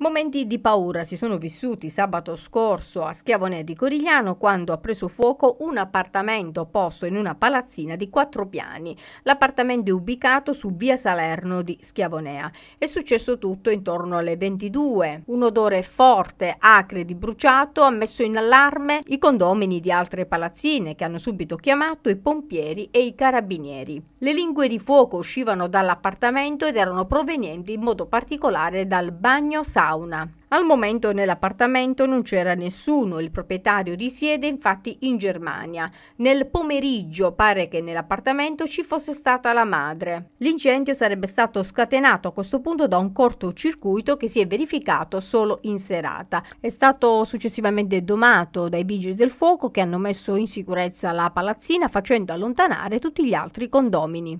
Momenti di paura si sono vissuti sabato scorso a Schiavone di Corigliano quando ha preso fuoco un appartamento posto in una palazzina di quattro piani. L'appartamento è ubicato su via Salerno di Schiavonea. È successo tutto intorno alle 22. Un odore forte, acre di bruciato ha messo in allarme i condomini di altre palazzine che hanno subito chiamato i pompieri e i carabinieri. Le lingue di fuoco uscivano dall'appartamento ed erano provenienti in modo particolare dal bagno sacro sauna. Al momento nell'appartamento non c'era nessuno, il proprietario risiede infatti in Germania. Nel pomeriggio pare che nell'appartamento ci fosse stata la madre. L'incendio sarebbe stato scatenato a questo punto da un cortocircuito che si è verificato solo in serata. È stato successivamente domato dai vigili del fuoco che hanno messo in sicurezza la palazzina facendo allontanare tutti gli altri condomini.